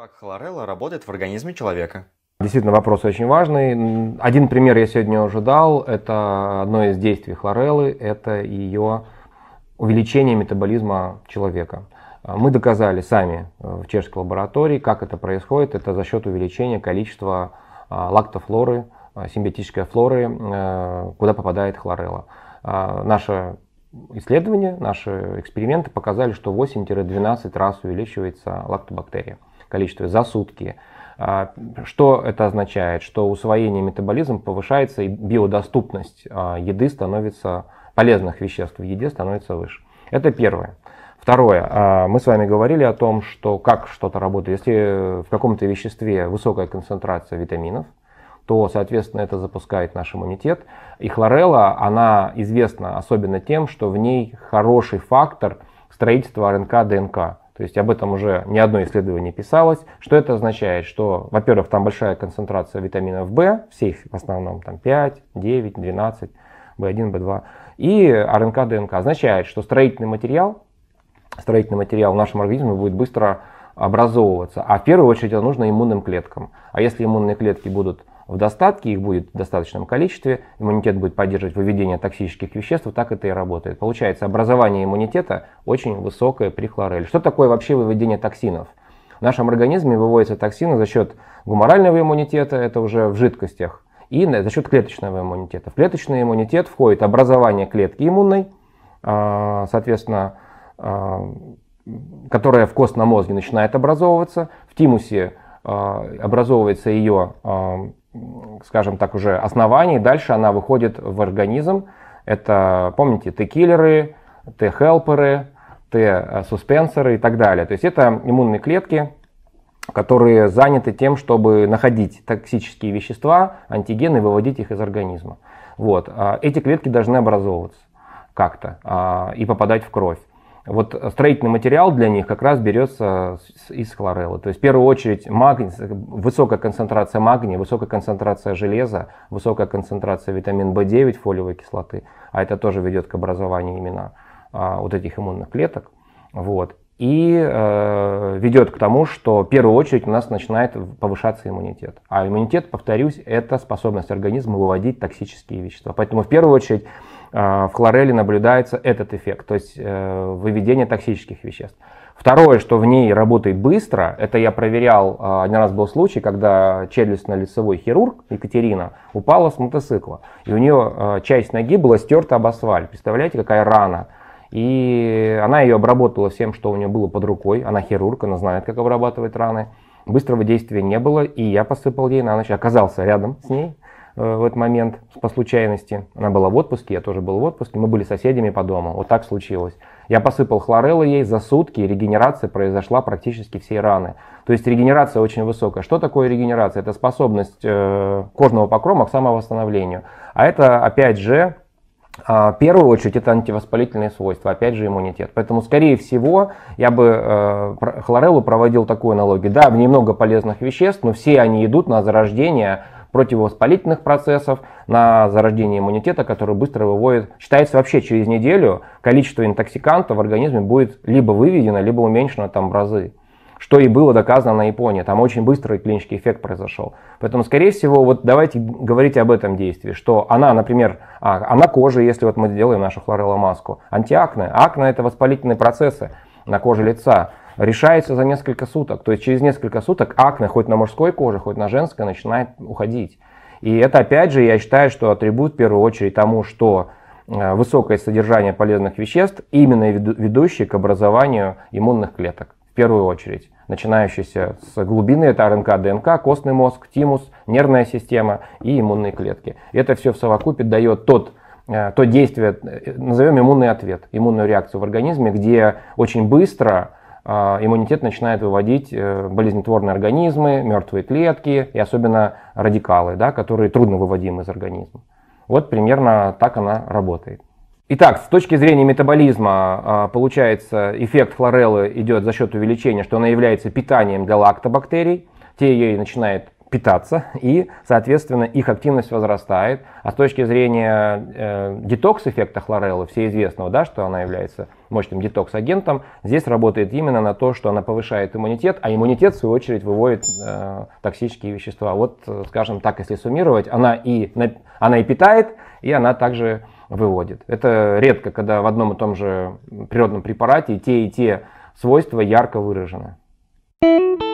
Как хлорелла работает в организме человека? Действительно, вопрос очень важный. Один пример я сегодня уже дал. Это одно из действий хлореллы, это ее увеличение метаболизма человека. Мы доказали сами в чешской лаборатории, как это происходит. Это за счет увеличения количества а, лактофлоры, а, симбиотической флоры, э, куда попадает хлорелла. А, наше исследование, наши эксперименты показали, что 8-12 раз увеличивается лактобактерия количестве за сутки. А, что это означает? Что усвоение метаболизм повышается и биодоступность а, еды становится, полезных веществ в еде становится выше. Это первое. Второе. А, мы с вами говорили о том, что как что-то работает. Если в каком-то веществе высокая концентрация витаминов, то, соответственно, это запускает наш иммунитет. И хлорелла, она известна особенно тем, что в ней хороший фактор строительства РНК, ДНК. То есть об этом уже ни одно исследование писалось. Что это означает? Что, во-первых, там большая концентрация витаминов В, всех в основном там 5, 9, 12, В1, В2. И РНК, ДНК означает, что строительный материал, строительный материал в нашем организме будет быстро образовываться. А в первую очередь это нужно иммунным клеткам. А если иммунные клетки будут в достатке, их будет в достаточном количестве, иммунитет будет поддерживать выведение токсических веществ, так это и работает. Получается, образование иммунитета очень высокое при хлореле. Что такое вообще выведение токсинов? В нашем организме выводятся токсины за счет гуморального иммунитета, это уже в жидкостях, и за счет клеточного иммунитета. В клеточный иммунитет входит образование клетки иммунной, а, соответственно, а, которая в костном мозге начинает образовываться, в тимусе а, образовывается ее скажем так, уже оснований. Дальше она выходит в организм. Это, помните, Т-киллеры, Т-хелперы, Т-суспенсоры и так далее. То есть это иммунные клетки, которые заняты тем, чтобы находить токсические вещества, антигены, выводить их из организма. Вот. А эти клетки должны образовываться как-то а, и попадать в кровь вот строительный материал для них как раз берется из хлореллы. То есть в первую очередь магний, высокая концентрация магния, высокая концентрация железа, высокая концентрация витамин В9, фолиевой кислоты, а это тоже ведет к образованию именно а, вот этих иммунных клеток. Вот. И э, ведет к тому, что в первую очередь у нас начинает повышаться иммунитет. А иммунитет, повторюсь, это способность организма выводить токсические вещества. Поэтому в первую очередь Э, в хлорели наблюдается этот эффект, то есть э, выведение токсических веществ. Второе, что в ней работает быстро, это я проверял, э, один раз был случай, когда челюстно-лицевой хирург Екатерина упала с мотоцикла, и у нее часть ноги была стерта об асфальт. Представляете, какая рана? И она ее обработала всем, что у нее было под рукой. Она хирург, она знает, как обрабатывать раны. Быстрого действия не было, и я посыпал ей на ночь. Оказался рядом с ней. Э, в этот момент по случайности. Она была в отпуске, я тоже был в отпуске, мы были соседями по дому. Вот так случилось. Я посыпал хлореллы ей за сутки, регенерация произошла практически всей раны. То есть регенерация очень высокая. Что такое регенерация? Это способность э, кожного покрома к самовосстановлению. А это, опять же, а, в первую очередь это антивоспалительные свойства, опять же иммунитет. Поэтому, скорее всего, я бы э, хлореллу проводил такую аналогию. Да, в ней полезных веществ, но все они идут на зарождение противовоспалительных процессов, на зарождение иммунитета, который быстро выводит, считается вообще через неделю количество интоксикантов в организме будет либо выведено, либо уменьшено там в разы что и было доказано на Японии. Там очень быстрый клинический эффект произошел. Поэтому, скорее всего, вот давайте говорить об этом действии, что она, например, а, она кожа, если вот мы делаем нашу хлореломаску, антиакне. Акне – это воспалительные процессы на коже лица решается за несколько суток. То есть через несколько суток акне, хоть на мужской коже, хоть на женской, начинает уходить. И это, опять же, я считаю, что атрибут в первую очередь тому, что э, высокое содержание полезных веществ именно ведущие к образованию иммунных клеток. В первую очередь, начинающиеся с глубины, это РНК, ДНК, костный мозг, тимус, нервная система и иммунные клетки. Это все в совокупе дает тот э, то действие, э, назовем иммунный ответ, иммунную реакцию в организме, где очень быстро а, иммунитет начинает выводить э, болезнетворные организмы, мертвые клетки и особенно радикалы, да, которые трудно выводимы из организма. Вот примерно так она работает. Итак, с точки зрения метаболизма, а, получается, эффект хлореллы идет за счет увеличения, что она является питанием для лактобактерий. Те ей начинают питаться, и, соответственно, их активность возрастает. А с точки зрения э, детокс-эффекта хлореллы, все известного, да, что она является мощным детокс-агентом, здесь работает именно на то, что она повышает иммунитет, а иммунитет, в свою очередь, выводит э, токсические вещества. Вот, э, скажем так, если суммировать, она и, она и питает, и она также выводит. Это редко, когда в одном и том же природном препарате те и те свойства ярко выражены. thank you